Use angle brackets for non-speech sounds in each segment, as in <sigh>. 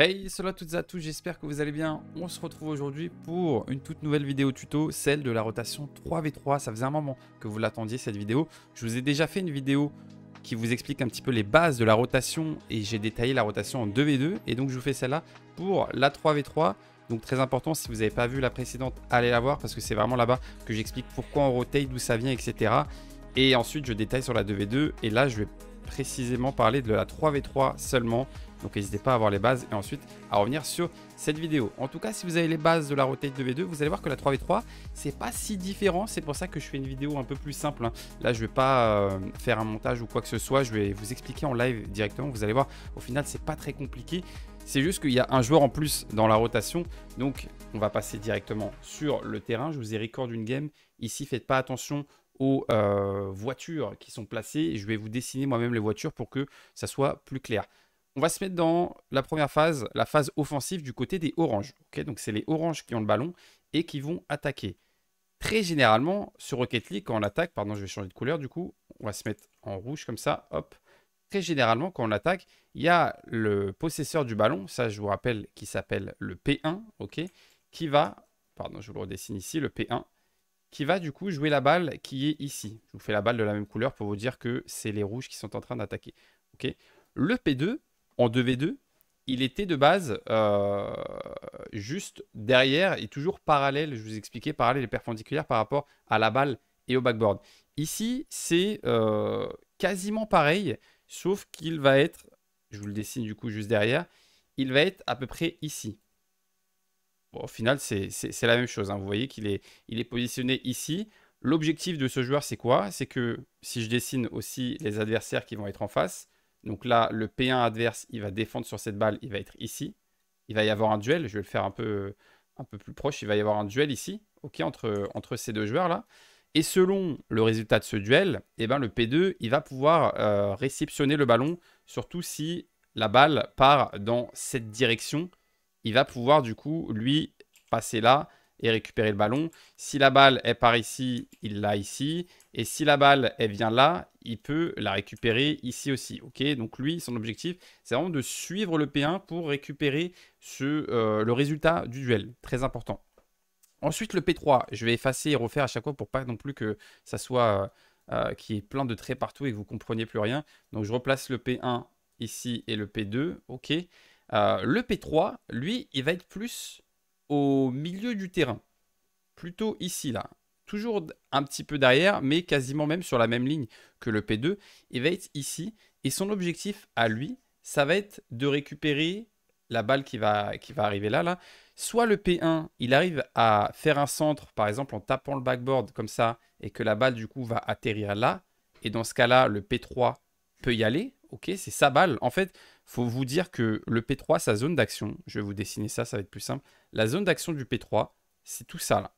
Hey, salut à toutes et à tous, j'espère que vous allez bien. On se retrouve aujourd'hui pour une toute nouvelle vidéo tuto, celle de la rotation 3v3. Ça faisait un moment que vous l'attendiez cette vidéo. Je vous ai déjà fait une vidéo qui vous explique un petit peu les bases de la rotation et j'ai détaillé la rotation en 2v2 et donc je vous fais celle-là pour la 3v3. Donc très important, si vous n'avez pas vu la précédente, allez la voir parce que c'est vraiment là-bas que j'explique pourquoi on rotate, d'où ça vient, etc. Et ensuite, je détaille sur la 2v2 et là, je vais précisément parler de la 3v3 seulement donc n'hésitez pas à avoir les bases et ensuite à revenir sur cette vidéo. En tout cas, si vous avez les bases de la rotate 2v2, vous allez voir que la 3v3, c'est pas si différent. C'est pour ça que je fais une vidéo un peu plus simple. Hein. Là, je vais pas euh, faire un montage ou quoi que ce soit. Je vais vous expliquer en live directement. Vous allez voir, au final, c'est pas très compliqué. C'est juste qu'il y a un joueur en plus dans la rotation. Donc, on va passer directement sur le terrain. Je vous ai record une game. Ici, faites pas attention aux euh, voitures qui sont placées. Je vais vous dessiner moi-même les voitures pour que ça soit plus clair. On va se mettre dans la première phase, la phase offensive du côté des oranges. donc c'est les oranges qui ont le ballon et qui vont attaquer. Très généralement, sur Rocket League, quand on attaque, pardon, je vais changer de couleur du coup, on va se mettre en rouge comme ça, hop. Très généralement, quand on attaque, il y a le possesseur du ballon, ça je vous rappelle, qui s'appelle le P1, ok, qui va, pardon, je vous le redessine ici, le P1, qui va du coup jouer la balle qui est ici. Je vous fais la balle de la même couleur pour vous dire que c'est les rouges qui sont en train d'attaquer, ok. Le P2, en 2v2, il était de base euh, juste derrière et toujours parallèle, je vous expliquais, parallèle et perpendiculaire par rapport à la balle et au backboard. Ici, c'est euh, quasiment pareil, sauf qu'il va être, je vous le dessine du coup juste derrière, il va être à peu près ici. au final, c'est la même chose. Hein. Vous voyez qu'il est, il est positionné ici. L'objectif de ce joueur, c'est quoi C'est que si je dessine aussi les adversaires qui vont être en face, donc là, le P1 adverse, il va défendre sur cette balle, il va être ici. Il va y avoir un duel, je vais le faire un peu, un peu plus proche, il va y avoir un duel ici, ok, entre, entre ces deux joueurs-là. Et selon le résultat de ce duel, eh ben, le P2, il va pouvoir euh, réceptionner le ballon, surtout si la balle part dans cette direction. Il va pouvoir du coup, lui, passer là et récupérer le ballon. Si la balle, est par ici, il l'a ici. Et si la balle, elle vient là, il peut la récupérer ici aussi. Ok, donc lui, son objectif, c'est vraiment de suivre le P1 pour récupérer ce, euh, le résultat du duel. Très important. Ensuite, le P3, je vais effacer et refaire à chaque fois pour pas non plus que ça soit... Euh, euh, qui est plein de traits partout et que vous compreniez plus rien. Donc je replace le P1 ici et le P2, ok. le P3, lui, il va être plus au milieu du terrain, plutôt ici là, toujours un petit peu derrière, mais quasiment même sur la même ligne que le P2, il va être ici, et son objectif à lui, ça va être de récupérer la balle qui va, qui va arriver là, là. Soit le P1, il arrive à faire un centre, par exemple en tapant le backboard comme ça, et que la balle du coup va atterrir là, et dans ce cas-là, le P3 peut y aller, ok, c'est sa balle. En fait, faut vous dire que le P3, sa zone d'action, je vais vous dessiner ça, ça va être plus simple. La zone d'action du P3, c'est tout ça là.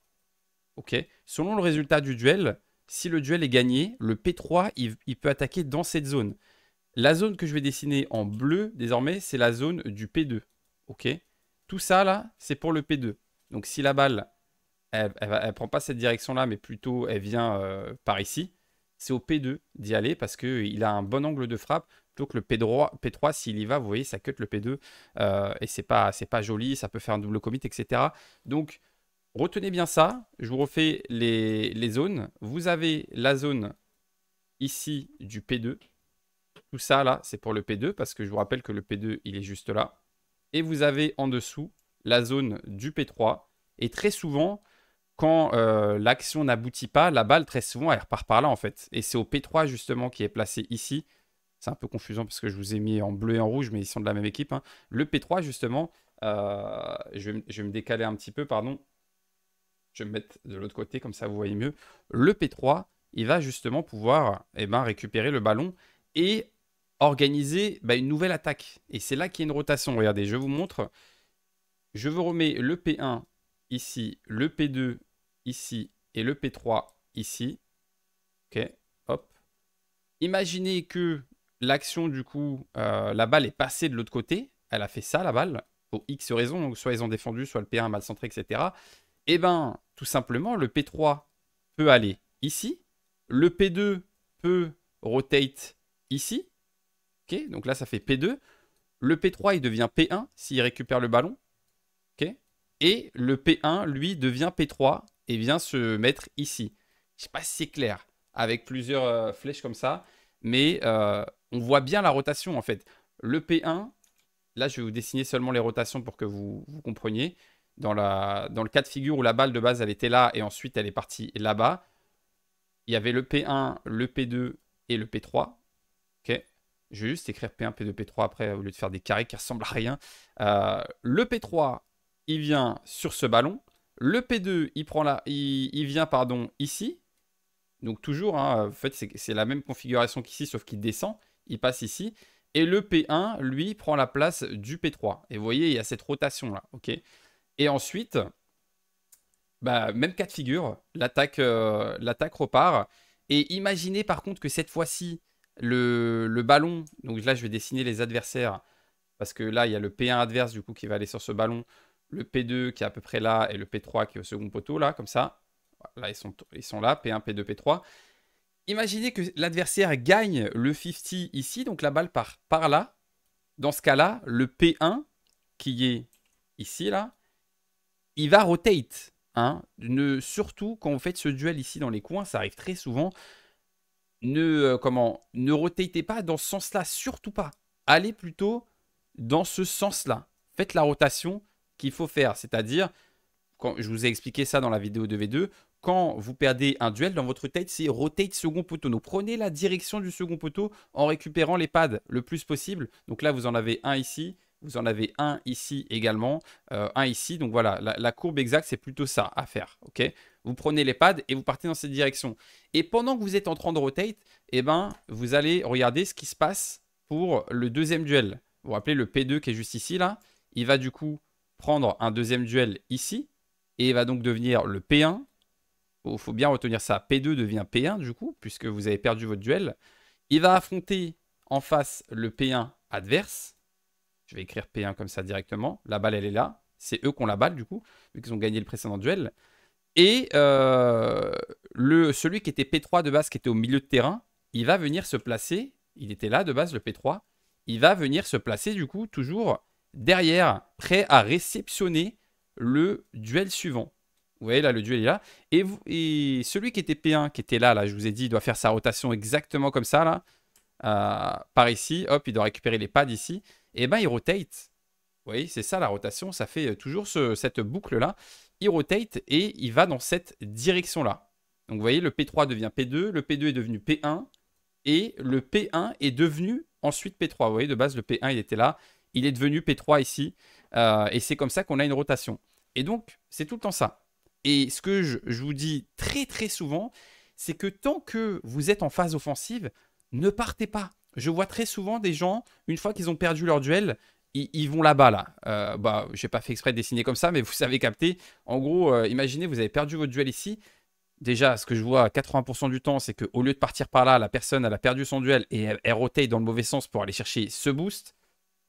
Ok Selon le résultat du duel, si le duel est gagné, le P3, il, peut attaquer dans cette zone. La zone que je vais dessiner en bleu, désormais, c'est la zone du P2. Ok Tout ça là, c'est pour le P2. Donc si la balle, elle ne prend pas cette direction-là, mais plutôt elle vient euh, par ici, c'est au P2 d'y aller parce qu'il a un bon angle de frappe. Donc, le P3, P3 s'il y va, vous voyez, ça cut le P2 euh, et c'est pas, pas joli, ça peut faire un double commit, etc. Donc, retenez bien ça. Je vous refais les, zones. Vous avez la zone ici du P2. Tout ça là, c'est pour le P2 parce que je vous rappelle que le P2 il est juste là. Et vous avez en dessous la zone du P3. Et très souvent, quand euh, l'action n'aboutit pas, la balle très souvent elle repart par là en fait. Et c'est au P3 justement qui est placé ici c'est un peu confusant parce que je vous ai mis en bleu et en rouge, mais ils sont de la même équipe. Hein. Le P3, justement, euh, je, vais, me décaler un petit peu, pardon. Je vais me mettre de l'autre côté, comme ça vous voyez mieux. Le P3, il va justement pouvoir eh ben, récupérer le ballon et organiser bah, une nouvelle attaque. Et c'est là qu'il y a une rotation. Regardez, je vous montre. Je vous remets le P1 ici, le P2 ici et le P3 ici. Ok, hop. Imaginez que l'action, du coup, euh, la balle est passée de l'autre côté. Elle a fait ça, la balle, pour X raisons. Donc, soit ils ont défendu, soit le P1 mal centré, etc. Eh ben, tout simplement, le P3 peut aller ici. Le P2 peut rotate ici. Ok, donc là, ça fait P2. Le P3, il devient P1 s'il récupère le ballon. Ok, et le P1, lui, devient P3 et vient se mettre ici. Je sais pas si c'est clair. Avec plusieurs euh, flèches comme ça mais euh, on voit bien la rotation en fait. Le P1, là je vais vous dessiner seulement les rotations pour que vous, compreniez. Dans, la, dans le cas de figure où la balle de base elle était là et ensuite elle est partie là-bas, il y avait le P1, le P2 et le P3. Ok, je vais juste écrire P1, P2, P3 après au lieu de faire des carrés qui ressemblent à rien. Euh, le P3, il vient sur ce ballon. Le P2, il, prend il vient pardon, ici. Donc toujours, hein, en fait, c'est la même configuration qu'ici, sauf qu'il descend, il passe ici. Et le P1, lui, prend la place du P3. Et vous voyez, il y a cette rotation-là. ok et ensuite, bah, même cas de figure, euh, l'attaque repart. Et imaginez par contre que cette fois-ci, le, le, ballon, donc là je vais dessiner les adversaires, parce que là il y a le P1 adverse du coup qui va aller sur ce ballon, le P2 qui est à peu près là, et le P3 qui est au second poteau là, comme ça. Là, ils sont, ils sont là, P1, P2, P3. Imaginez que l'adversaire gagne le 50 ici, donc la balle part par là. Dans ce cas-là, le P1, qui est ici, là, il va rotate. Hein. Ne, surtout quand vous faites ce duel ici dans les coins, ça arrive très souvent. Ne, euh, comment, ne rotatez pas dans ce sens-là, surtout pas. Allez plutôt dans ce sens-là. Faites la rotation qu'il faut faire, c'est-à-dire, quand je vous ai expliqué ça dans la vidéo de V2, quand vous perdez un duel dans votre tête, c'est rotate second poteau. Donc prenez la direction du second poteau en récupérant les pads le plus possible. Donc là, vous en avez un ici, vous en avez un ici également, euh, un ici. Donc voilà, la, courbe exacte, c'est plutôt ça à faire. ok vous prenez les pads et vous partez dans cette direction. Et pendant que vous êtes en train de rotate, eh ben, vous allez regarder ce qui se passe pour le deuxième duel. Vous vous rappelez le P2 qui est juste ici, là. Il va du coup prendre un deuxième duel ici. Et il va donc devenir le P1, faut, faut bien retenir ça. P2 devient P1 du coup, puisque vous avez perdu votre duel. Il va affronter en face le P1 adverse. Je vais écrire P1 comme ça directement. La balle, elle est là. C'est eux qui ont la balle, du coup, vu qu'ils ont gagné le précédent duel. Et euh, le, celui qui était P3 de base, qui était au milieu de terrain, il va venir se placer. Il était là de base, le P3. Il va venir se placer, du coup, toujours derrière, prêt à réceptionner le duel suivant. Vous voyez là, le duel est là. Et, et celui qui était P1, qui était là, là, je vous ai dit, il doit faire sa rotation exactement comme ça, là. Euh, par ici, hop, il doit récupérer les pads ici. Et eh ben, il rotate. Vous voyez, c'est ça la rotation. Ça fait euh, toujours cette boucle-là. Il rotate et il va dans cette direction-là. Donc, vous voyez, le P3 devient P2, le P2 est devenu P1, et le P1 est devenu ensuite P3. Vous voyez, de base, le P1, il était là. Il est devenu P3 ici. Euh, et c'est comme ça qu'on a une rotation. Et donc, c'est tout le temps ça. Et ce que je, vous dis très très souvent, c'est que tant que vous êtes en phase offensive, ne partez pas. Je vois très souvent des gens, une fois qu'ils ont perdu leur duel, ils, vont là-bas là. Euh, bah, j'ai pas fait exprès de dessiner comme ça, mais vous savez capter. En gros, euh, imaginez, vous avez perdu votre duel ici. Déjà, ce que je vois 80% du temps, c'est qu'au lieu de partir par là, la personne elle a perdu son duel et elle, elle dans le mauvais sens pour aller chercher ce boost.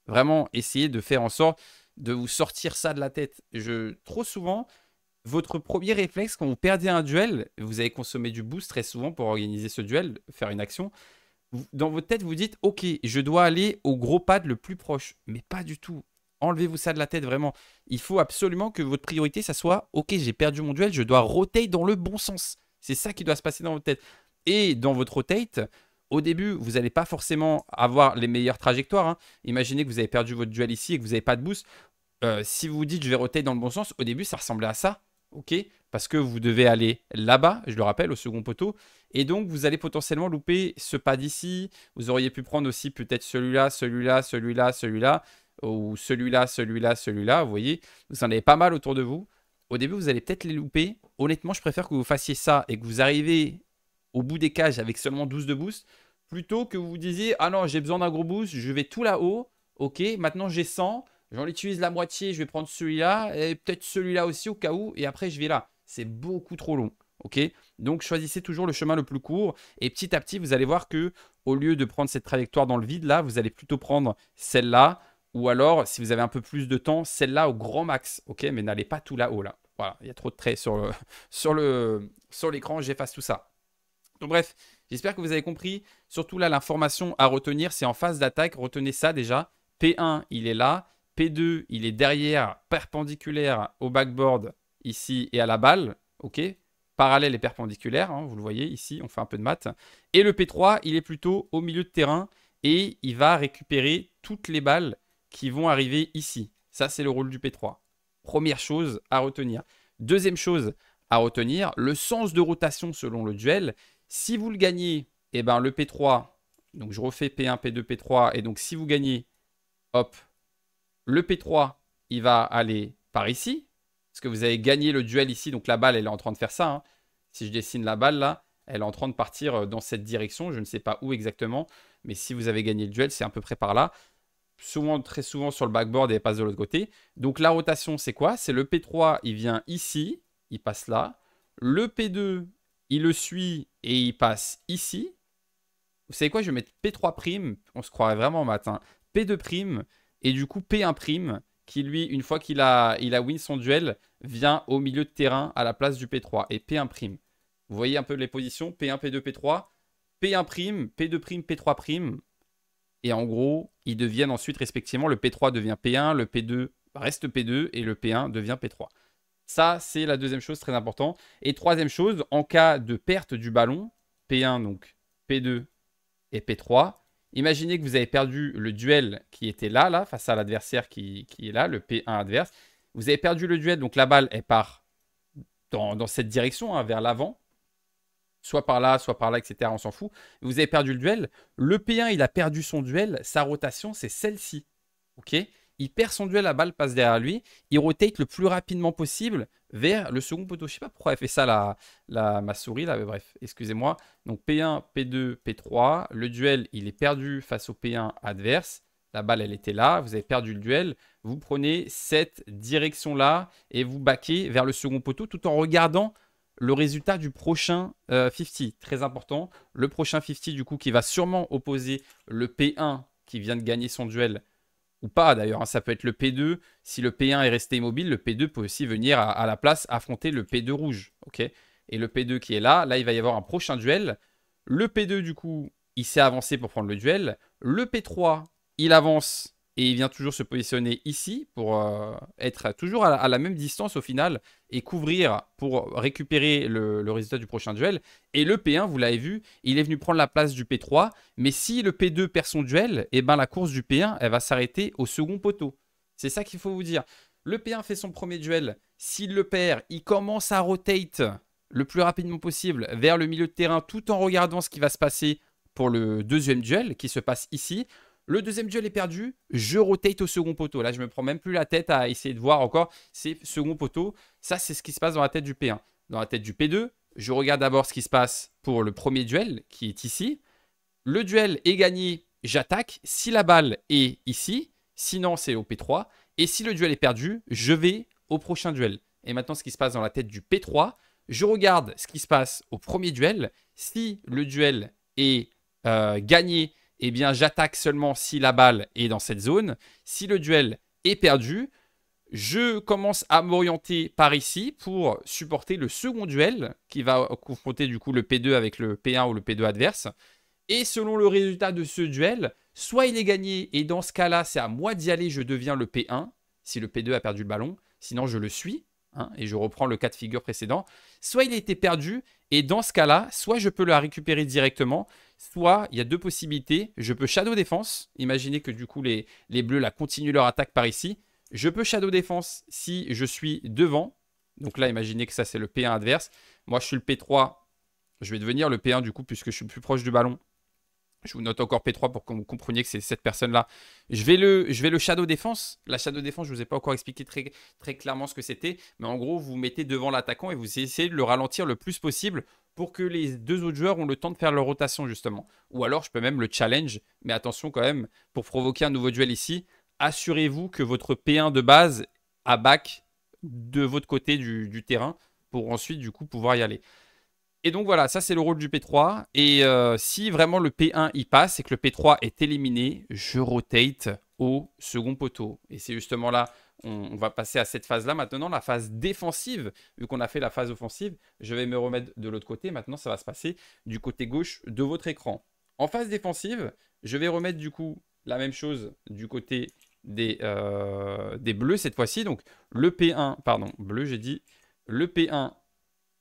Vraiment, essayez de faire en sorte de vous sortir ça de la tête. Je trop souvent, votre premier réflexe quand vous perdez un duel, vous avez consommé du boost très souvent pour organiser ce duel, faire une action. Dans votre tête, vous dites Ok, je dois aller au gros pad le plus proche. Mais pas du tout. Enlevez-vous ça de la tête vraiment. Il faut absolument que votre priorité, ça soit Ok, j'ai perdu mon duel, je dois rotate dans le bon sens. C'est ça qui doit se passer dans votre tête. Et dans votre rotate, au début, vous n'allez pas forcément avoir les meilleures trajectoires. Hein. Imaginez que vous avez perdu votre duel ici et que vous n'avez pas de boost. Euh, si vous dites je vais rotate dans le bon sens, au début ça ressemblait à ça ok Parce que vous devez aller là-bas, je le rappelle, au second poteau. Et donc, vous allez potentiellement louper ce pas d'ici. Vous auriez pu prendre aussi peut-être celui-là, celui-là, celui-là, celui-là, ou celui-là, celui-là, celui-là. Vous voyez, vous en avez pas mal autour de vous. Au début, vous allez peut-être les louper. Honnêtement, je préfère que vous fassiez ça et que vous arrivez au bout des cages avec seulement 12 de boost, plutôt que vous vous disiez, ah non, j'ai besoin d'un gros boost, je vais tout là-haut. Ok, maintenant j'ai 100, J'en utilise la moitié, je vais prendre celui-là, et peut-être celui-là aussi au cas où, et après je vais là. C'est beaucoup trop long. Ok Donc choisissez toujours le chemin le plus court et petit à petit vous allez voir que au lieu de prendre cette trajectoire dans le vide là, vous allez plutôt prendre celle-là ou alors si vous avez un peu plus de temps, celle-là au grand max. Ok Mais n'allez pas tout là-haut là. Voilà, il y a trop de traits sur le <laughs> sur le sur l'écran, j'efface tout ça. Donc bref, j'espère que vous avez compris. Surtout là, l'information à retenir, c'est en phase d'attaque. Retenez ça déjà. P1, il est là. P2, il est derrière, perpendiculaire au backboard ici et à la balle. OK Parallèle et perpendiculaire, hein, vous le voyez ici, on fait un peu de maths. Et le P3, il est plutôt au milieu de terrain et il va récupérer toutes les balles qui vont arriver ici. Ça, c'est le rôle du P3. Première chose à retenir. Deuxième chose à retenir, le sens de rotation selon le duel. Si vous le gagnez, eh ben, le P3, donc je refais P1, P2, P3, et donc si vous gagnez, hop, le P3, il va aller par ici. Parce que vous avez gagné le duel ici. Donc la balle, elle est en train de faire ça. Hein. Si je dessine la balle là, elle est en train de partir euh, dans cette direction. Je ne sais pas où exactement. Mais si vous avez gagné le duel, c'est à peu près par là. Souvent, très souvent sur le backboard et elle passe de l'autre côté. Donc la rotation, c'est quoi C'est le P3, il vient ici. Il passe là. Le P2, il le suit et il passe ici. Vous savez quoi Je vais mettre P3'. On se croirait vraiment en matin. P2'. Et du coup, P1', qui lui, une fois qu'il a, il a win son duel, vient au milieu de terrain à la place du P3 et P1'. Vous voyez un peu les positions, P1, P2, P3, P1', P2', P3'. Et en gros, ils deviennent ensuite respectivement, le P3 devient P1, le P2 reste P2 et le P1 devient P3. Ça, c'est la deuxième chose très importante. Et troisième chose, en cas de perte du ballon, P1 donc P2 et P3, Imaginez que vous avez perdu le duel qui était là, là, face à l'adversaire qui, est là, le P1 adverse. Vous avez perdu le duel, donc la balle, est part dans, cette direction, hein, vers l'avant. Soit par là, soit par là, etc. On s'en fout. Vous avez perdu le duel. Le P1, il a perdu son duel. Sa rotation, c'est celle-ci. OK il perd son duel, la balle passe derrière lui, il rotate le plus rapidement possible vers le second poteau. Je sais pas pourquoi elle fait ça, la, la, ma souris, là, bref, excusez-moi. Donc P1, P2, P3, le duel, il est perdu face au P1 adverse. La balle, elle était là, vous avez perdu le duel. Vous prenez cette direction-là et vous baquez vers le second poteau tout en regardant le résultat du prochain 50. Euh, Très important, le prochain 50 du coup qui va sûrement opposer le P1 qui vient de gagner son duel ou pas d'ailleurs. Hein. Ça peut être le P2. Si le P1 est resté immobile, le P2 peut aussi venir à, la place affronter le P2 rouge. ok Et le P2 qui est là, là, il va y avoir un prochain duel. Le P2, du coup, il s'est avancé pour prendre le duel. Le P3, il avance et il vient toujours se positionner ici pour euh, être toujours à la, même distance au final et couvrir pour récupérer le, résultat du prochain duel. Et le P1, vous l'avez vu, il est venu prendre la place du P3. Mais si le P2 perd son duel, et eh ben la course du P1, elle va s'arrêter au second poteau. C'est ça qu'il faut vous dire. Le P1 fait son premier duel. S'il le perd, il commence à rotate le plus rapidement possible vers le milieu de terrain tout en regardant ce qui va se passer pour le deuxième duel qui se passe ici. Le deuxième duel est perdu. Je rotate au second poteau. Là, je me prends même plus la tête à essayer de voir encore. ces second poteau. Ça, c'est ce qui se passe dans la tête du P1. Dans la tête du P2, je regarde d'abord ce qui se passe pour le premier duel qui est ici. Le duel est gagné, j'attaque. Si la balle est ici, sinon c'est au P3. Et si le duel est perdu, je vais au prochain duel. Et maintenant, ce qui se passe dans la tête du P3, je regarde ce qui se passe au premier duel. Si le duel est euh, gagné, eh bien j'attaque seulement si la balle est dans cette zone. Si le duel est perdu, je commence à m'orienter par ici pour supporter le second duel qui va confronter du coup le P2 avec le P1 ou le P2 adverse. Et selon le résultat de ce duel, soit il est gagné et dans ce cas-là, c'est à moi d'y aller, je deviens le P1 si le P2 a perdu le ballon, sinon je le suis. Hein, et je reprends le cas de figure précédent, soit il a été perdu, et dans ce cas-là, soit je peux la récupérer directement, soit il y a deux possibilités, je peux shadow défense, imaginez que du coup les, les bleus la continuent leur attaque par ici, je peux shadow défense si je suis devant, donc là imaginez que ça c'est le P1 adverse, moi je suis le P3, je vais devenir le P1 du coup puisque je suis plus proche du ballon, je vous note encore P3 pour que vous compreniez que c'est cette personne-là. Je vais le, je vais le shadow défense. La shadow défense, je ne vous ai pas encore expliqué très, très clairement ce que c'était. Mais en gros, vous, mettez devant l'attaquant et vous essayez de le ralentir le plus possible pour que les deux autres joueurs ont le temps de faire leur rotation, justement. Ou alors, je peux même le challenge. Mais attention quand même, pour provoquer un nouveau duel ici, assurez-vous que votre P1 de base a back de votre côté du, du terrain pour ensuite, du coup, pouvoir y aller. Et donc voilà, ça c'est le rôle du P3. Et euh, si vraiment le P1 y passe et que le P3 est éliminé, je rotate au second poteau. Et c'est justement là, on, va passer à cette phase-là maintenant, la phase défensive. Vu qu'on a fait la phase offensive, je vais me remettre de l'autre côté. Maintenant, ça va se passer du côté gauche de votre écran. En phase défensive, je vais remettre du coup la même chose du côté des, euh, des bleus cette fois-ci. Donc le P1, pardon, bleu j'ai dit, le P1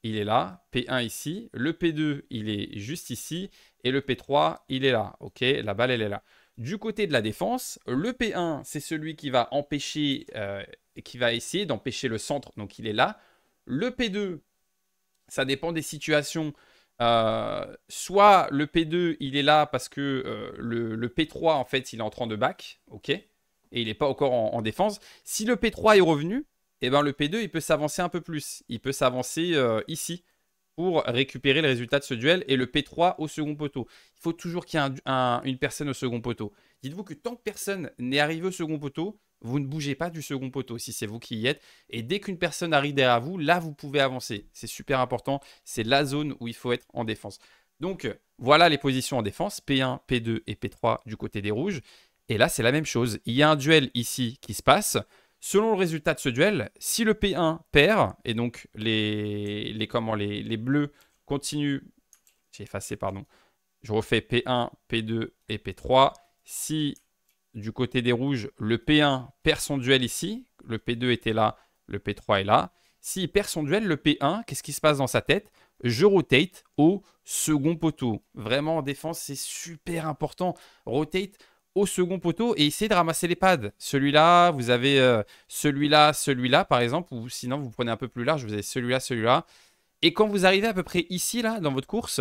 il est là, P1 ici, le P2, il est juste ici, et le P3, il est là. Ok, la balle, elle est là. Du côté de la défense, le P1, c'est celui qui va empêcher, euh, qui va essayer d'empêcher le centre, donc il est là. Le P2, ça dépend des situations. Euh, soit le P2, il est là parce que euh, le, P3, en fait, il est en train de back, ok, et il n'est pas encore en défense. Si le P3 est revenu, et eh ben, le P2, il peut s'avancer un peu plus. Il peut s'avancer euh, ici pour récupérer le résultat de ce duel et le P3 au second poteau. Il faut toujours qu'il y ait une personne au second poteau. Dites-vous que tant que personne n'est arrivé au second poteau, vous ne bougez pas du second poteau si c'est vous qui y êtes. Et dès qu'une personne arrive derrière vous, là, vous pouvez avancer. C'est super important. C'est la zone où il faut être en défense. Donc, voilà les positions en défense, P1, P2 et P3 du côté des rouges. Et là, c'est la même chose. Il y a un duel ici qui se passe. Selon le résultat de ce duel, si le P1 perd, et donc les, les, les, bleus continuent, j'ai effacé, pardon, je refais P1, P2 et P3. Si du côté des rouges, le P1 perd son duel ici, le P2 était là, le P3 est là. S'il perd son duel, le P1, qu'est-ce qui se passe dans sa tête Je rotate au second poteau. Vraiment, en défense, c'est super important. Rotate au second poteau et essayez de ramasser les pads. Celui-là, vous avez euh, celui-là, celui-là par exemple, ou sinon vous prenez un peu plus large, vous avez celui-là, celui-là. Et quand vous arrivez à peu près ici, là, dans votre course,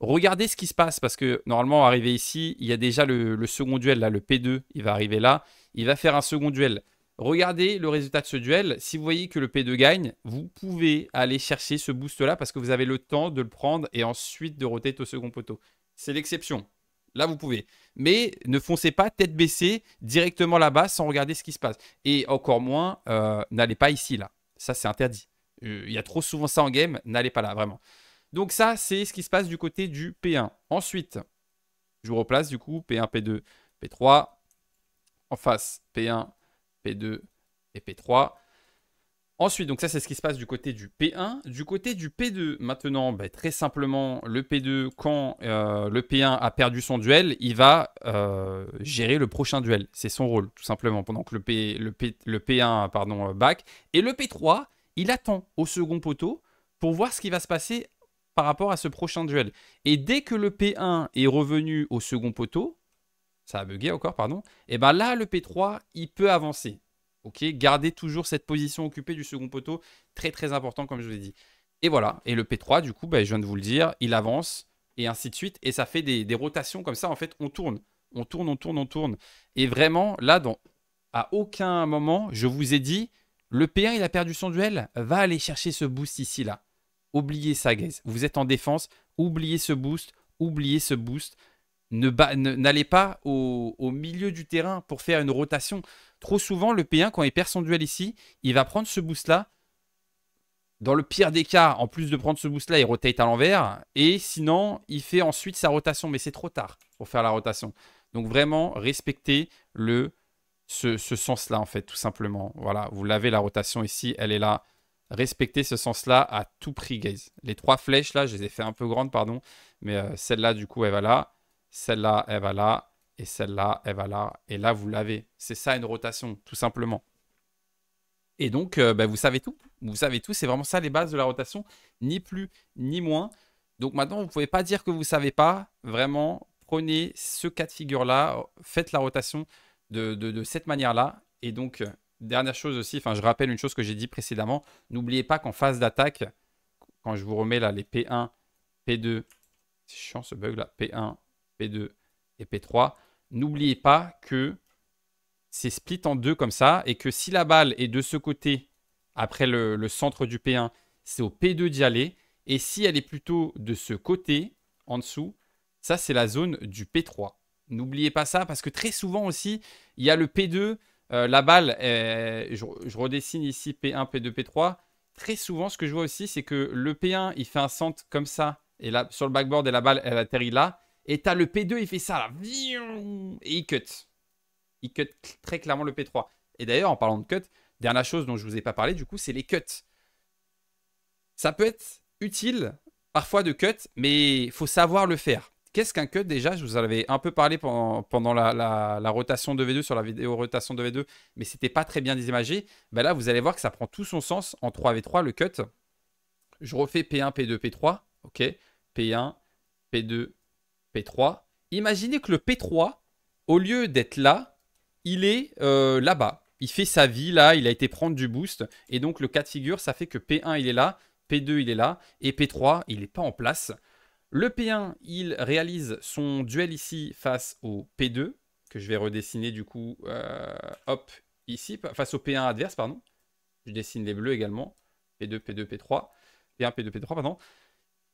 regardez ce qui se passe parce que normalement, arrivé ici, il y a déjà le, second duel, là, le P2, il va arriver là, il va faire un second duel. Regardez le résultat de ce duel. Si vous voyez que le P2 gagne, vous pouvez aller chercher ce boost-là parce que vous avez le temps de le prendre et ensuite de roter au second poteau. C'est l'exception. Là, vous pouvez. Mais ne foncez pas tête baissée directement là-bas sans regarder ce qui se passe. Et encore moins, euh, n'allez pas ici, là. Ça, c'est interdit. Euh, il y a trop souvent ça en game. N'allez pas là, vraiment. Donc ça, c'est ce qui se passe du côté du P1. Ensuite, je vous replace du coup P1, P2, P3. En face, P1, P2 et P3. Ensuite, donc ça c'est ce qui se passe du côté du P1. Du côté du P2, maintenant, ben, très simplement, le P2, quand euh, le P1 a perdu son duel, il va euh, gérer le prochain duel. C'est son rôle, tout simplement, pendant que le, P, le, P, le 1 pardon, euh, back. Et le P3, il attend au second poteau pour voir ce qui va se passer par rapport à ce prochain duel. Et dès que le P1 est revenu au second poteau, ça a bugué encore, pardon, et bien là, le P3, il peut avancer. Ok, gardez toujours cette position occupée du second poteau, très très important comme je vous ai dit. Et voilà, et le P3 du coup, bah, je viens de vous le dire, il avance et ainsi de suite, et ça fait des, rotations comme ça, en fait on tourne, on tourne, on tourne, on tourne. Et vraiment, là, à aucun moment, je vous ai dit, le P1 il a perdu son duel, va aller chercher ce boost ici là. Oubliez ça, guys. Vous êtes en défense, oubliez ce boost, oubliez ce boost. N'allez ne, pas au, au milieu du terrain pour faire une rotation. Trop souvent, le P1, quand il perd son duel ici, il va prendre ce boost-là. Dans le pire des cas, en plus de prendre ce boost-là, il rotate à l'envers. Et sinon, il fait ensuite sa rotation. Mais c'est trop tard pour faire la rotation. Donc vraiment, respectez le, ce, sens-là, en fait, tout simplement. Voilà, vous l'avez, la rotation ici, elle est là. Respectez ce sens-là à tout prix, guys. Les trois flèches, là, je les ai fait un peu grandes, pardon. Mais euh, celle-là, du coup, elle va là. Celle-là, elle va là et celle-là, elle va là, et là, vous l'avez. C'est ça une rotation, tout simplement. Et donc, euh, bah, vous savez tout. Vous savez tout, c'est vraiment ça les bases de la rotation, ni plus, ni moins. Donc maintenant, vous ne pouvez pas dire que vous ne savez pas. Vraiment, prenez ce cas de figure-là, faites la rotation de, cette manière-là. Et donc, euh, dernière chose aussi, enfin, je rappelle une chose que j'ai dit précédemment, n'oubliez pas qu'en phase d'attaque, quand je vous remets là les P1, P2, c'est chiant ce bug là, P1, P2 et P3, n'oubliez pas que c'est split en deux comme ça et que si la balle est de ce côté, après le, centre du P1, c'est au P2 d'y aller. Et si elle est plutôt de ce côté, en dessous, ça c'est la zone du P3. N'oubliez pas ça parce que très souvent aussi, il y a le P2, euh, la balle, euh, je, je, redessine ici P1, P2, P3. Très souvent, ce que je vois aussi, c'est que le P1, il fait un centre comme ça, et là, sur le backboard, et la balle, elle atterrit là. Et t'as le P2, il fait ça là. Et il cut. Il cut très clairement le P3. Et d'ailleurs, en parlant de cut, dernière chose dont je vous ai pas parlé, du coup, c'est les cuts. Ça peut être utile parfois de cut, mais il faut savoir le faire. Qu'est-ce qu'un cut déjà Je vous en avais un peu parlé pendant, la, rotation de V2 sur la vidéo rotation de V2, mais c'était pas très bien désimagé. Ben là, vous allez voir que ça prend tout son sens en 3v3, le cut. Je refais P1, P2, P3. OK. P1, P2, P3. Imaginez que le P3, au lieu d'être là, il est euh, là-bas. Il fait sa vie là, il a été prendre du boost. Et donc le cas de figure, ça fait que P1, il est là, P2, il est là, et P3, il n'est pas en place. Le P1, il réalise son duel ici face au P2, que je vais redessiner du coup, euh, hop, ici, face au P1 adverse, pardon. Je dessine les bleus également. P2, P2, P3. P1, P2, P3, pardon.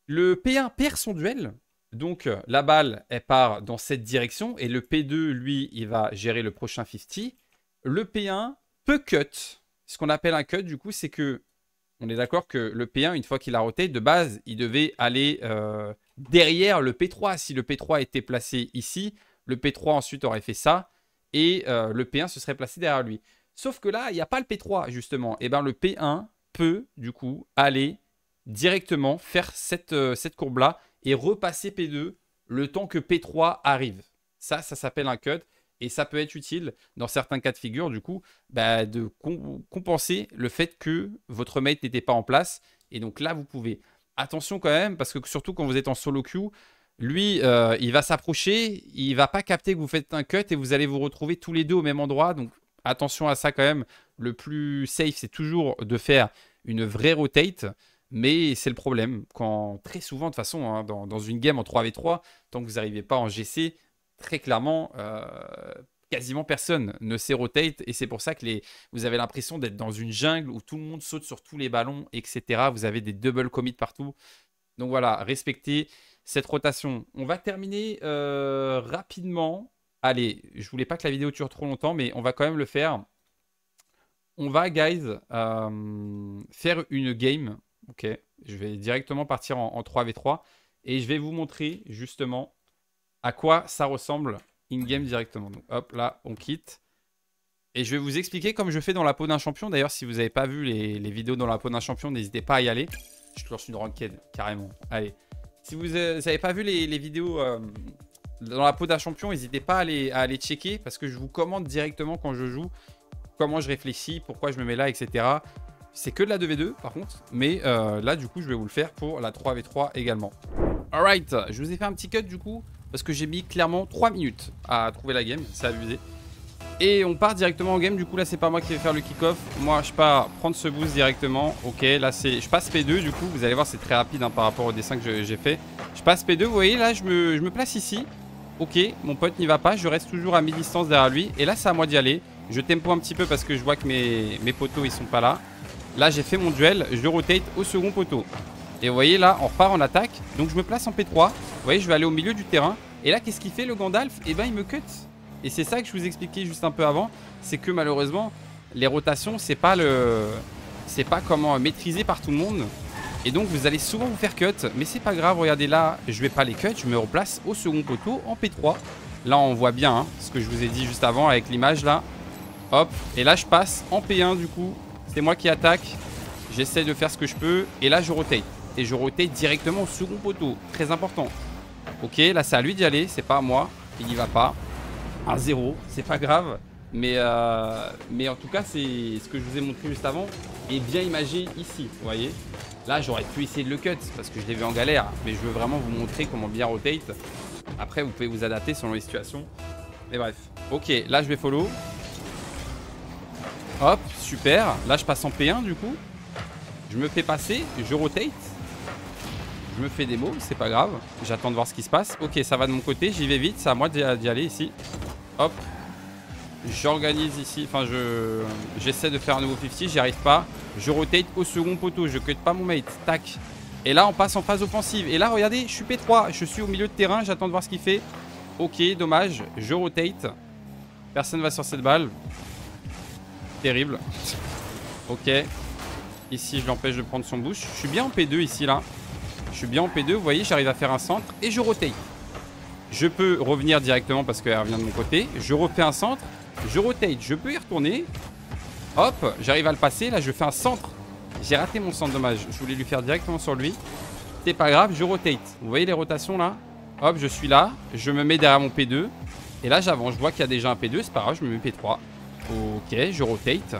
Le P1 perd son duel, donc euh, la balle, elle part dans cette direction et le P2, lui, il va gérer le prochain 50. Le P1 peut cut. Ce qu'on appelle un cut, du coup, c'est que on est d'accord que le P1, une fois qu'il a roté, de base, il devait aller euh, derrière le P3. Si le P3 était placé ici, le P3 ensuite aurait fait ça et euh, le P1 se serait placé derrière lui. Sauf que là, il n'y a pas le P3, justement. Et eh bien, le P1 peut, du coup, aller directement faire cette, cette courbe-là et repasser P2 le temps que P3 arrive. Ça, ça s'appelle un cut. Et ça peut être utile dans certains cas de figure, du coup, bah, de compenser le fait que votre mate n'était pas en place. Et donc là, vous pouvez. Attention quand même, parce que surtout quand vous êtes en solo queue, lui, euh, il va s'approcher, il va pas capter que vous faites un cut et vous allez vous retrouver tous les deux au même endroit. Donc attention à ça quand même. Le plus safe, c'est toujours de faire une vraie rotate. Mais c'est le problème, quand très souvent, de toute façon, hein, dans, une game en 3v3, tant que vous n'arrivez pas en GC, très clairement, euh, quasiment personne ne sait rotate. Et c'est pour ça que les, vous avez l'impression d'être dans une jungle où tout le monde saute sur tous les ballons, etc. Vous avez des double commits partout. Donc voilà, respectez cette rotation. On va terminer euh, rapidement. Allez, je voulais pas que la vidéo dure trop longtemps, mais on va quand même le faire. On va, guys, euh, faire une game Ok, je vais directement partir en, 3v3 et je vais vous montrer justement à quoi ça ressemble in-game directement. Donc hop, là, on quitte. Et je vais vous expliquer comme je fais dans la peau d'un champion. D'ailleurs, si vous n'avez pas vu les, vidéos dans la peau d'un champion, n'hésitez pas à y aller. Je lance une ranked, carrément. Allez. Si vous n'avez euh, pas vu les, vidéos euh, dans la peau d'un champion, n'hésitez pas à aller, à checker parce que je vous commande directement quand je joue comment je réfléchis, pourquoi je me mets là, etc. C'est que de la 2v2 par contre, mais euh, là du coup je vais vous le faire pour la 3v3 également. Alright, je vous ai fait un petit cut du coup, parce que j'ai mis clairement 3 minutes à trouver la game, c'est abusé. Et on part directement en game, du coup là c'est pas moi qui vais faire le kick-off, moi je pars prendre ce boost directement, ok là c'est, je passe P2 du coup, vous allez voir c'est très rapide hein, par rapport au dessin que j'ai fait. Je passe P2, vous voyez là je me, place ici, ok mon pote n'y va pas, je reste toujours à mi-distance derrière lui, et là c'est à moi d'y aller. Je tempo un petit peu parce que je vois que mes, mes poteaux ils sont pas là. Là, j'ai fait mon duel. Je rotate au second poteau. Et vous voyez, là, on repart en attaque. Donc, je me place en P3. Vous voyez, je vais aller au milieu du terrain. Et là, qu'est-ce qu'il fait, le Gandalf Eh ben, il me cut. Et c'est ça que je vous expliquais juste un peu avant. C'est que, malheureusement, les rotations, c'est pas le... C'est pas comment maîtriser par tout le monde. Et donc, vous allez souvent vous faire cut. Mais c'est pas grave. Regardez, là, je vais pas les cut. Je me replace au second poteau en P3. Là, on voit bien hein, ce que je vous ai dit juste avant avec l'image, là. Hop, et là je passe en P1 du coup c'est moi qui attaque. J'essaie de faire ce que je peux. Et là, je rotate. Et je rotate directement au second poteau. Très important. Ok, là, c'est à lui d'y aller. C'est pas à moi. Il n'y va pas. À zéro. C'est pas grave. Mais, euh, mais en tout cas, c'est ce que je vous ai montré juste avant. Et bien imagé ici. Vous voyez Là, j'aurais pu essayer de le cut parce que je l'ai vu en galère. Mais je veux vraiment vous montrer comment bien rotate. Après, vous pouvez vous adapter selon les situations. Mais bref. Ok, là, je vais follow. Hop, super. Là, je passe en P1 du coup. Je me fais passer, je rotate. Je me fais des mots, c'est pas grave. J'attends de voir ce qui se passe. Ok, ça va de mon côté, j'y vais vite. C'est à moi d'y aller ici. Hop. J'organise ici, enfin je... J'essaie de faire un nouveau 50, j'y arrive pas. Je rotate au second poteau, je cut pas mon mate. Tac. Et là, on passe en phase offensive. Et là, regardez, je suis P3. Je suis au milieu de terrain, j'attends de voir ce qu'il fait. Ok, dommage. Je rotate. Personne va sur cette balle terrible. Ok. Ici, je l'empêche de prendre son bouche Je suis bien en P2 ici, là. Je suis bien en P2. Vous voyez, j'arrive à faire un centre et je rotate. Je peux revenir directement parce qu'elle revient de mon côté. Je refais un centre. Je rotate. Je peux y retourner. Hop, j'arrive à le passer. Là, je fais un centre. J'ai raté mon centre, dommage. Je voulais lui faire directement sur lui. C'est pas grave, je rotate. Vous voyez les rotations, là Hop, je suis là. Je me mets derrière mon P2. Et là, j'avance. Je vois qu'il y a déjà un P2. C'est pas grave, je me mets P3. Ok, je rotate.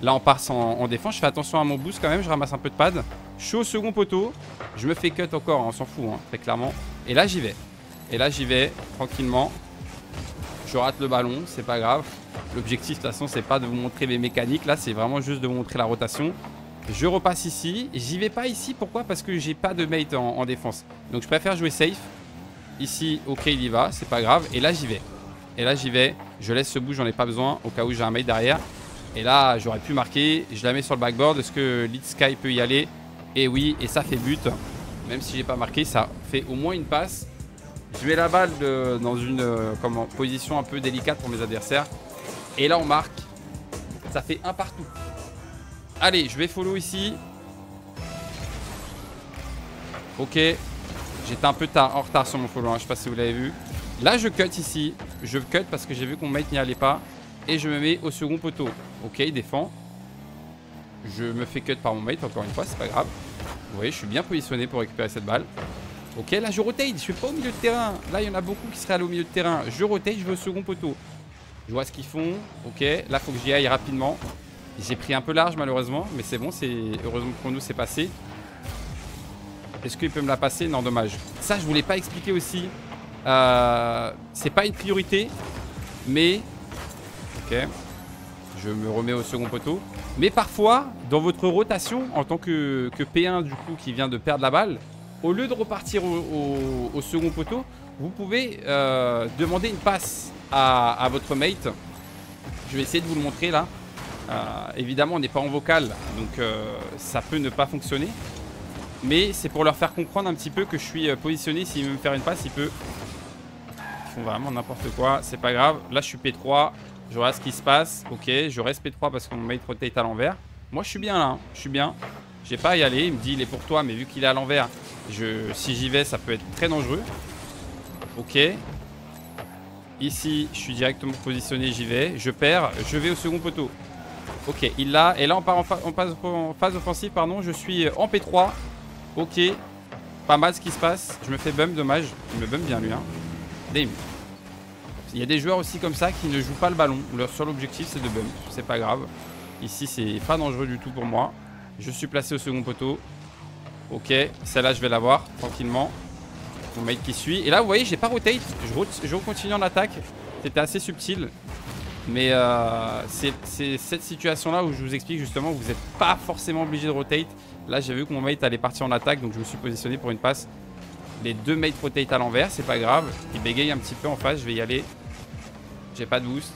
Là, on part en, défense. Je fais attention à mon boost quand même. Je ramasse un peu de pad. Je suis au second poteau. Je me fais cut encore. Hein. on s'en fout, hein, très clairement. Et là, j'y vais. Et là, j'y vais tranquillement. Je rate le ballon. C'est pas grave. L'objectif, de toute façon, c'est pas de vous montrer mes mécaniques. Là, c'est vraiment juste de vous montrer la rotation. Je repasse ici. J'y vais pas ici. Pourquoi Parce que j'ai pas de mate en, en défense. Donc, je préfère jouer safe. Ici, ok, il y va. C'est pas grave. Et là, j'y vais. Et là, j'y vais. Je laisse ce bout, j'en ai pas besoin au cas où j'ai un mail derrière. Et là, j'aurais pu marquer. Je la mets sur le backboard. Est-ce que Lead Sky peut y aller Et eh oui, et ça fait but. Même si j'ai pas marqué, ça fait au moins une passe. Je mets la balle de, dans une euh, position un peu délicate pour mes adversaires. Et là, on marque. Ça fait un partout. Allez, je vais follow ici. Ok. J'étais un peu tard, en retard sur mon follow. Hein. Je sais pas si vous l'avez vu. Là, je cut ici je cut parce que j'ai vu que mon mate n'y allait pas. Et je me mets au second poteau. Ok, défend. Je me fais cut par mon mate encore une fois, c'est pas grave. Vous voyez, je suis bien positionné pour récupérer cette balle. Ok, là je rotate, je suis pas au milieu de terrain. Là, il y en a beaucoup qui seraient allés au milieu de terrain. Je rotate, je vais au second poteau. Je vois ce qu'ils font. Ok, là faut que j'y aille rapidement. J'ai pris un peu large malheureusement, mais c'est bon, c'est heureusement pour nous c'est passé. Est-ce qu'il peut me la passer Non, dommage. Ça, je voulais pas expliquer aussi. Euh, c'est pas une priorité, mais... Ok. Je me remets au second poteau. Mais parfois, dans votre rotation, en tant que, P1 du coup qui vient de perdre la balle, au lieu de repartir au, second poteau, vous pouvez euh, demander une passe à, votre mate. Je vais essayer de vous le montrer là. Euh, évidemment, on n'est pas en vocal, donc ça peut ne pas fonctionner. Mais c'est pour leur faire comprendre un petit peu que je suis positionné. S'il veut me faire une passe, il peut vraiment n'importe quoi. C'est pas grave. Là, je suis P3. Je vois ce qui se passe. Ok, je reste P3 parce qu'on mate rotate à l'envers. Moi, je suis bien là. Hein, je suis bien. J'ai pas à y aller. Il me dit, il est pour toi. Mais vu qu'il est à l'envers, je... si j'y vais, ça peut être très dangereux. Ok. Ici, je suis directement positionné. J'y vais. Je perds. Je vais au second poteau. Ok, il l'a. Et là, on, part en, on passe en phase offensive. Pardon, je suis en P3. Ok. Pas mal ce qui se passe. Je me fais bum, dommage. Il me bum bien lui. Hein. Il y a des joueurs aussi comme ça qui ne jouent pas le ballon. Leur seul objectif, c'est de bump. C'est pas grave. Ici, c'est pas dangereux du tout pour moi. Je suis placé au second poteau. Ok, celle-là, je vais l'avoir tranquillement. Mon mate qui suit. Et là, vous voyez, j'ai pas rotate. Je, je continue en attaque. C'était assez subtil. Mais euh, c'est cette situation-là où je vous explique justement, vous n'êtes pas forcément obligé de rotate. Là, j'ai vu que mon mate allait partir en attaque, donc je me suis positionné pour une passe les deux mates rotate à l'envers, c'est pas grave. Il bégaye un petit peu en face, je vais y aller. J'ai pas de boost.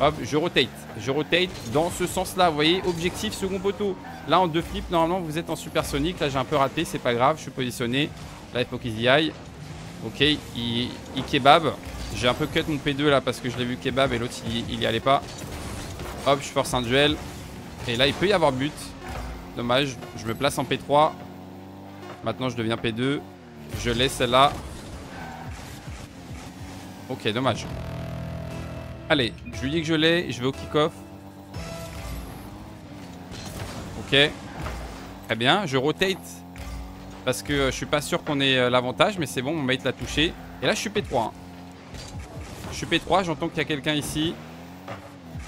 Hop, je rotate. Je rotate dans ce sens-là. Vous voyez, objectif, second poteau. Là, en deux flips, normalement, vous êtes en supersonique. Là, j'ai un peu raté, c'est pas grave. Je suis positionné. Là, il faut qu'ils y aillent. Ok, il, kebab. J'ai un peu cut mon P2 là parce que je l'ai vu kebab et l'autre, il, il y allait pas. Hop, je force un duel. Et là, il peut y avoir but. Dommage, je me place en P3. Maintenant, je deviens P2. Je l'ai celle-là. Ok, dommage. Allez, je lui dis que je l'ai. Je vais au kick-off. Ok. Très bien. Je rotate. Parce que euh, je suis pas sûr qu'on ait euh, l'avantage. Mais c'est bon, mon mate l'a touché. Et là, je suis P3. Je suis P3. J'entends qu'il y a quelqu'un ici.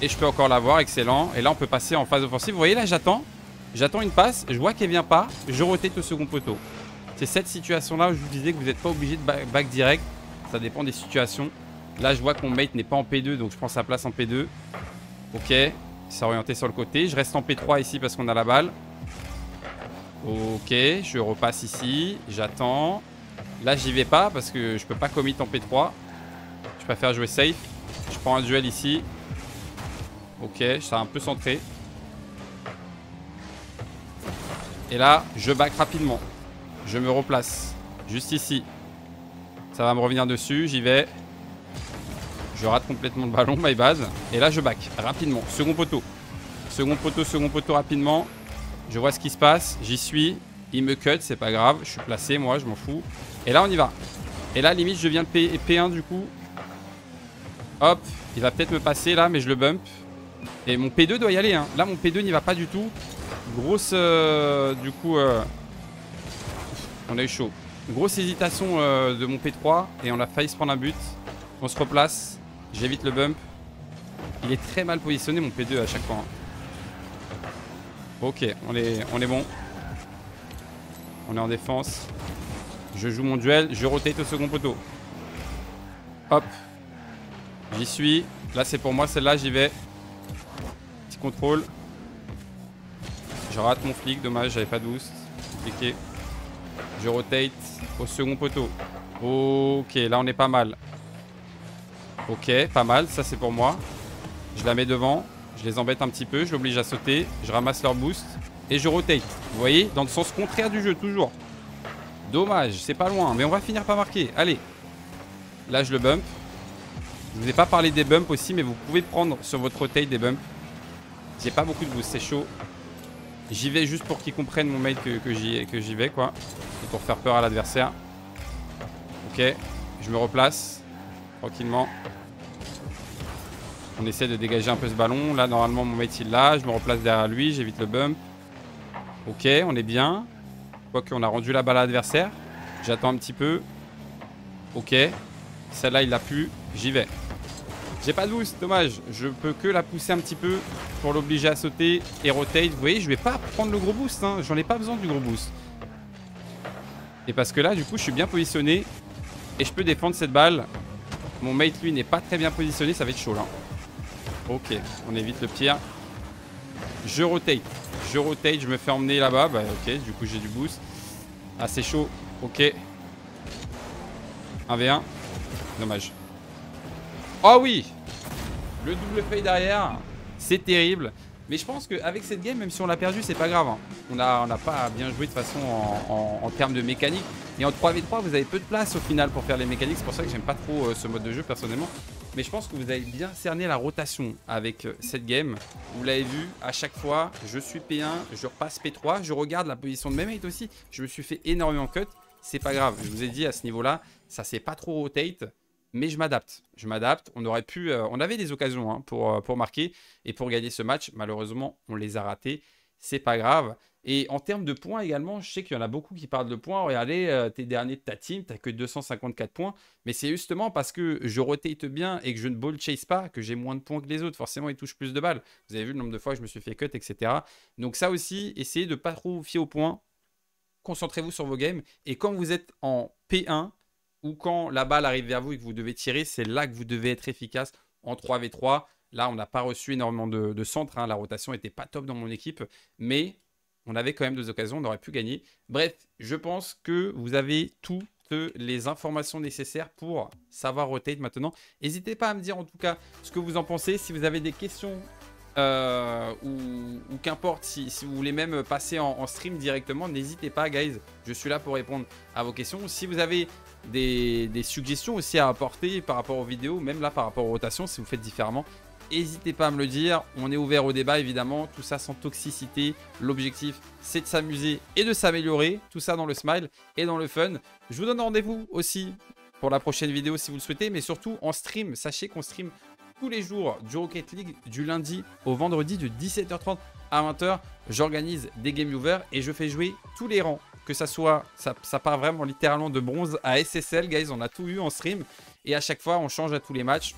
Et je peux encore l'avoir. Excellent. Et là, on peut passer en phase offensive. Vous voyez, là, j'attends. J'attends une passe. Je vois qu'elle vient pas. Je rotate au second poteau. C'est cette situation-là où je vous disais que vous n'êtes pas obligé de back direct. Ça dépend des situations. Là, je vois que mon mate n'est pas en P2, donc je prends sa place en P2. Ok, c'est orienté sur le côté. Je reste en P3 ici parce qu'on a la balle. Ok, je repasse ici, j'attends. Là, j'y vais pas parce que je peux pas commit en P3. Je préfère jouer safe. Je prends un duel ici. Ok, je suis un peu centré. Et là, je back rapidement. Je me replace. Juste ici. Ça va me revenir dessus. J'y vais. Je rate complètement le ballon, my base. Et là, je back rapidement. Second poteau. Second poteau, second poteau rapidement. Je vois ce qui se passe. J'y suis. Il me cut, c'est pas grave. Je suis placé, moi, je m'en fous. Et là, on y va. Et là, limite, je viens de P P1 du coup. Hop. Il va peut-être me passer là, mais je le bump. Et mon P2 doit y aller. Hein. Là, mon P2 n'y va pas du tout. Grosse, euh, du coup, euh, on a eu chaud. Grosse hésitation euh, de mon P3 et on a failli se prendre un but. On se replace. J'évite le bump. Il est très mal positionné mon P2 à chaque fois. Hein. Ok, on est, on est bon. On est en défense. Je joue mon duel. Je rotate au second poteau. Hop. J'y suis. Là, c'est pour moi. Celle-là, j'y vais. Petit contrôle. Je rate mon flic. Dommage, j'avais pas de boost. Ok je rotate au second poteau. Ok, là on est pas mal. Ok, pas mal, ça c'est pour moi. Je la mets devant, je les embête un petit peu, je l'oblige à sauter, je ramasse leur boost et je rotate. Vous voyez, dans le sens contraire du jeu, toujours. Dommage, c'est pas loin, mais on va finir par marquer. Allez, là je le bump. Je vous ai pas parlé des bumps aussi, mais vous pouvez prendre sur votre rotate des bumps. J'ai pas beaucoup de boost, c'est chaud. J'y vais juste pour qu'ils comprennent mon mate que, que j'y vais, quoi. Et pour faire peur à l'adversaire. Ok, je me replace tranquillement. On essaie de dégager un peu ce ballon. Là, normalement, mon mate, il l'a. Je me replace derrière lui, j'évite le bump. Ok, on est bien. Quoique, on a rendu la balle à l'adversaire. J'attends un petit peu. Ok. Celle-là, il l'a pu. J'y vais. J'ai pas de boost, dommage. Je peux que la pousser un petit peu pour l'obliger à sauter et rotate. Vous voyez, je vais pas prendre le gros boost. Hein. J'en ai pas besoin du gros boost. Et parce que là, du coup, je suis bien positionné. Et je peux défendre cette balle. Mon mate, lui, n'est pas très bien positionné. Ça va être chaud, là. Ok, on évite le pire. Je rotate. Je rotate, je me fais emmener là-bas. Bah, ok, du coup, j'ai du boost. Ah, c'est chaud. Ok. 1v1. Dommage. Oh oui le double feuille derrière, c'est terrible. Mais je pense qu'avec cette game, même si on l'a perdu, c'est pas grave. Hein. On n'a pas bien joué de façon en, termes de mécanique. Et en 3v3, vous avez peu de place au final pour faire les mécaniques. C'est pour ça que j'aime pas trop euh, ce mode de jeu personnellement. Mais je pense que vous avez bien cerné la rotation avec euh, cette game. Vous l'avez vu, à chaque fois, je suis P1, je repasse P3, je regarde la position de mes mates aussi. Je me suis fait énormément cut. C'est pas grave, je vous ai dit à ce niveau-là, ça s'est pas trop rotate mais je m'adapte. Je m'adapte. On aurait pu, euh, on avait des occasions hein, pour, euh, pour marquer et pour gagner ce match. Malheureusement, on les a ratés. C'est pas grave. Et en termes de points également, je sais qu'il y en a beaucoup qui parlent de points. Regardez, euh, tes derniers de ta team, t'as que 254 points. Mais c'est justement parce que je rotate bien et que je ne ball chase pas que j'ai moins de points que les autres. Forcément, ils touchent plus de balles. Vous avez vu le nombre de fois que je me suis fait cut, etc. Donc ça aussi, essayez de ne pas trop vous fier aux points. Concentrez-vous sur vos games. Et quand vous êtes en P1, ou quand la balle arrive vers vous et que vous devez tirer, c'est là que vous devez être efficace en 3v3. Là, on n'a pas reçu énormément de, centre. Hein. La rotation n'était pas top dans mon équipe, mais on avait quand même deux occasions, on aurait pu gagner. Bref, je pense que vous avez toutes les informations nécessaires pour savoir rotate maintenant. N'hésitez pas à me dire en tout cas ce que vous en pensez. Si vous avez des questions euh, ou, qu'importe, si, vous voulez même passer en, stream directement, n'hésitez pas, guys. Je suis là pour répondre à vos questions. Si vous avez des, des, suggestions aussi à apporter par rapport aux vidéos, même là par rapport aux rotations, si vous faites différemment, n'hésitez pas à me le dire. On est ouvert au débat, évidemment. Tout ça sans toxicité. L'objectif, c'est de s'amuser et de s'améliorer. Tout ça dans le smile et dans le fun. Je vous donne rendez-vous aussi pour la prochaine vidéo si vous le souhaitez, mais surtout en stream. Sachez qu'on stream tous les jours du Rocket League du lundi au vendredi de 17h30 à 20h. J'organise des game over et je fais jouer tous les rangs. Que ça soit, ça, ça part vraiment littéralement de bronze à SSL, guys. On a tout eu en stream. Et à chaque fois, on change à tous les matchs,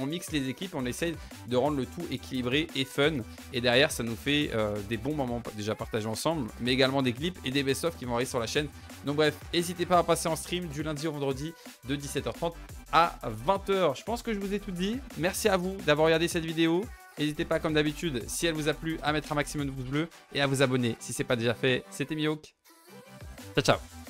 on, mixe les équipes, on essaye de rendre le tout équilibré et fun. Et derrière, ça nous fait euh, des bons moments déjà partagés ensemble, mais également des clips et des best-of qui vont arriver sur la chaîne. Donc bref, n'hésitez pas à passer en stream du lundi au vendredi de 17h30 à 20h. Je pense que je vous ai tout dit. Merci à vous d'avoir regardé cette vidéo. N'hésitez pas, comme d'habitude, si elle vous a plu, à mettre un maximum de pouces bleus et à vous abonner si ce n'est pas déjà fait. C'était Miyok. Ciao, ciao.